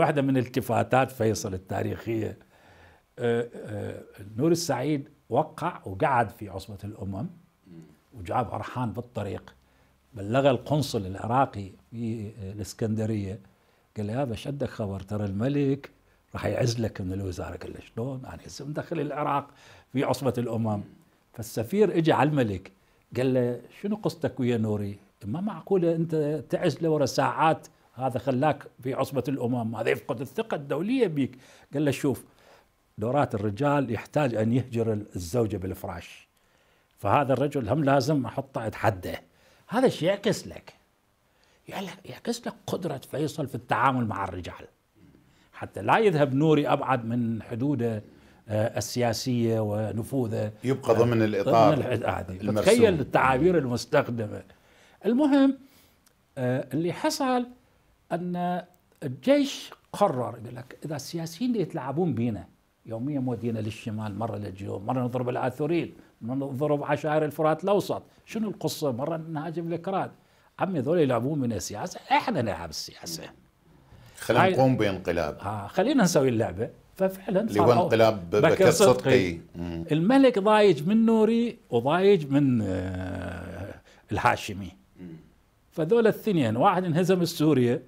واحدة من التفاتات فيصل التاريخية آه، آه، نور السعيد وقع وقعد في عصبة الأمم وجاب أرحان بالطريق بلغ القنصل العراقي في آه، الإسكندرية قال له باش شدك خبر ترى الملك راح يعزلك من الوزارة قال له شلون أنا هسه مدخل العراق في عصبة الأمم فالسفير اجى على الملك قال له شنو قصتك ويا نوري ما معقولة أنت تعزله ورا ساعات هذا خلاك في عصبة الأمم هذا يفقد الثقة الدولية بيك قال له شوف دورات الرجال يحتاج أن يهجر الزوجة بالفراش فهذا الرجل هم لازم أحطه أتحده هذا الشيء يعكس لك يعكس لك قدرة فيصل في التعامل مع الرجال حتى لا يذهب نوري أبعد من حدوده آه، السياسية ونفوذه يبقى ضمن الإطار تخيل التعابير المستخدمة المهم آه، اللي حصل ان الجيش قرر يقول لك اذا السياسيين اللي يتلاعبون بينا يوميا مودينا للشمال مره للجنوب مره نضرب العاثورين مره نضرب عشائر الفرات الاوسط شنو القصه مره نهاجم الاكراد عمي ذول يلعبون من السياسه احنا نلعب السياسه خلينا نقوم بانقلاب اه خلينا نسوي اللعبه ففعلا اللي هو انقلاب بكر صدقي الملك ضايج من نوري وضايج من آه الهاشمي فذول الاثنين واحد انهزم السوريه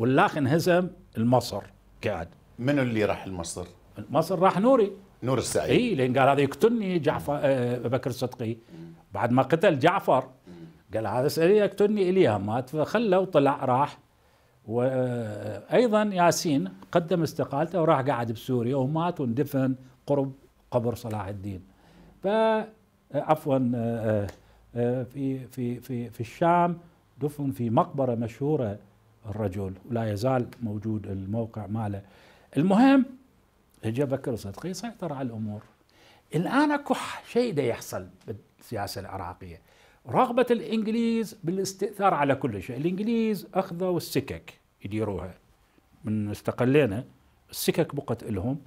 والاخ انهزم المصر قاعد منو اللي راح لمصر؟ مصر راح نوري نور السعيد اي لان قال هذا يقتلني جعفر أه بكر الصدقي بعد ما قتل جعفر قال هذا سعيد يقتلني الي مات فخله وطلع راح وايضا آه، ياسين قدم استقالته وراح قاعد بسوريا ومات واندفن قرب قبر صلاح الدين ف آه، عفوا آه، في في في في الشام دفن في مقبره مشهوره الرجل ولا يزال موجود الموقع ماله المهم اجى بكر صدقي سيطر على الامور الان اكو شيء ده يحصل بالسياسه العراقيه رغبه الانجليز بالاستئثار على كل شيء الانجليز اخذوا السكك يديروها من استقلينا السكك بقت لهم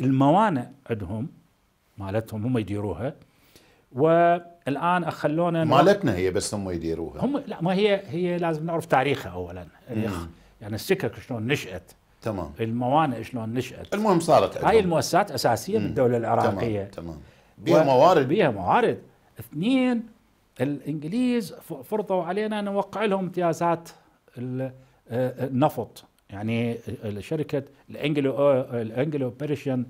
الموانئ عندهم مالتهم هم يديروها والان خلونا مالتنا هي بس هم يديروها هم لا ما هي هي لازم نعرف تاريخها اولا يعني السكك شلون نشات تمام الموانئ شلون نشات المهم صارت هاي المؤسسات اساسيه بالدوله العراقيه تمام, تمام. بيها موارد بيها موارد اثنين الانجليز فرضوا علينا نوقع لهم امتيازات آه، آه، النفط يعني شركه الانجلو آه، الانجلو بيرشن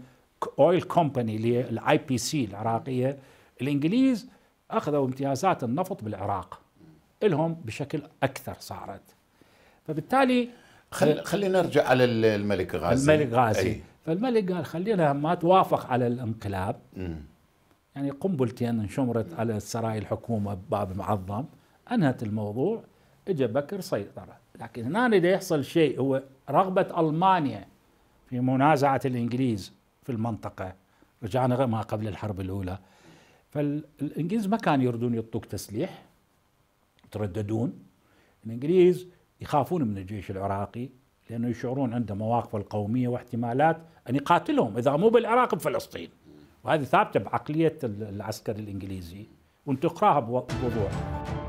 اويل كومباني اللي هي الاي بي سي العراقيه الانجليز اخذوا امتيازات النفط بالعراق لهم بشكل اكثر صارت فبالتالي خل... آه، خلينا نرجع على الملك غازي الملك غازي أي. فالملك قال خلينا ما توافق على الانقلاب م. يعني قنبلتين انشمرت على سراي الحكومه بباب معظم انهت الموضوع اجى بكر سيطره لكن هنا اللي يحصل شيء هو رغبه المانيا في منازعه الانجليز في المنطقه رجعنا ما قبل الحرب الاولى فالانجليز ما كانوا يردون يعطوك تسليح يترددون الانجليز يخافون من الجيش العراقي لانه يشعرون عنده مواقف القوميه واحتمالات ان يقاتلهم اذا مو بالعراق بفلسطين وهذه ثابته بعقليه العسكري الانجليزي وانت تقراها بوضوح